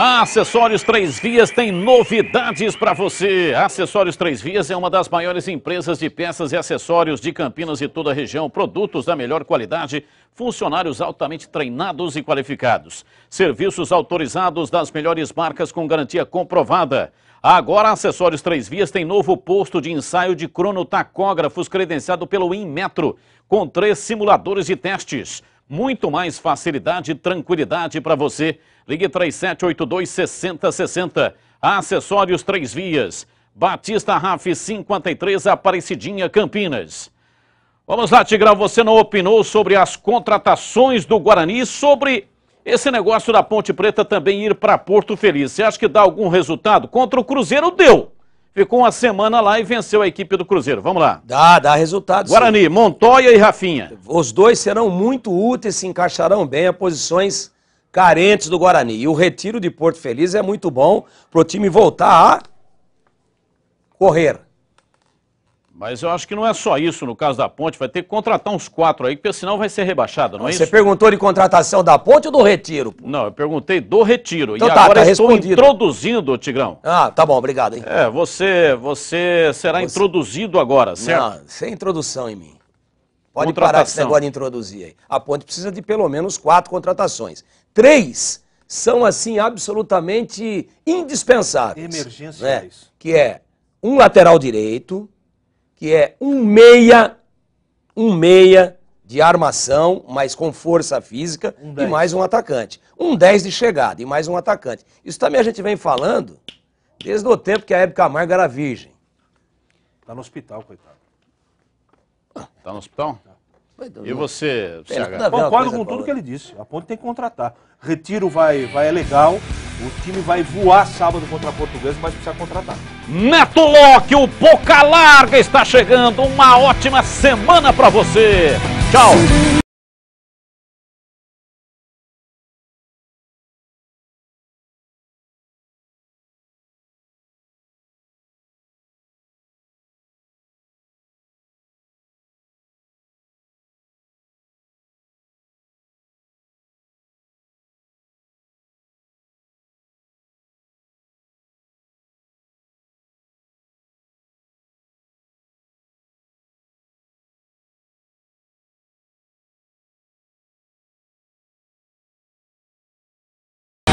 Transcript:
Acessórios Três Vias tem novidades para você. Acessórios Três Vias é uma das maiores empresas de peças e acessórios de Campinas e toda a região. Produtos da melhor qualidade, funcionários altamente treinados e qualificados. Serviços autorizados das melhores marcas com garantia comprovada. Agora, Acessórios Três Vias tem novo posto de ensaio de cronotacógrafos credenciado pelo Inmetro, com três simuladores de testes muito mais facilidade e tranquilidade para você. Ligue 3782 6060. Acessórios Três Vias. Batista Raf 53, Aparecidinha, Campinas. Vamos lá, Tigrão, você não opinou sobre as contratações do Guarani, sobre esse negócio da Ponte Preta também ir para Porto Feliz. Você acha que dá algum resultado? Contra o Cruzeiro deu. Ficou uma semana lá e venceu a equipe do Cruzeiro. Vamos lá. Dá, dá resultado. Guarani, sim. Montoya e Rafinha. Os dois serão muito úteis, se encaixarão bem a posições carentes do Guarani. E o retiro de Porto Feliz é muito bom para o time voltar a correr. Mas eu acho que não é só isso no caso da ponte. Vai ter que contratar uns quatro aí, porque senão vai ser rebaixada, não, não é você isso? Você perguntou de contratação da ponte ou do retiro? Pô? Não, eu perguntei do retiro. Então, e tá, tá agora tá estou introduzindo, Tigrão. Ah, tá bom, obrigado. Hein? É, você, você será você... introduzido agora, certo? Não, sem introdução em mim. Pode parar esse negócio de introduzir aí. A ponte precisa de pelo menos quatro contratações. Três são, assim, absolutamente indispensáveis. Emergência né? é isso. Que é um lateral direito que é um meia, um meia de armação, mas com força física, um e mais um atacante. Um 10 de chegada e mais um atacante. Isso também a gente vem falando desde o tempo que a Hebe Camargo era virgem. Tá no hospital, coitado. Tá no hospital? Tá. E você, Concordo com tudo que ele disse. A ponte tem que contratar. Retiro vai, vai é legal. O time vai voar sábado contra a Portuguesa, mas precisa contratar. Neto Locke, o Boca Larga está chegando. Uma ótima semana para você. Tchau.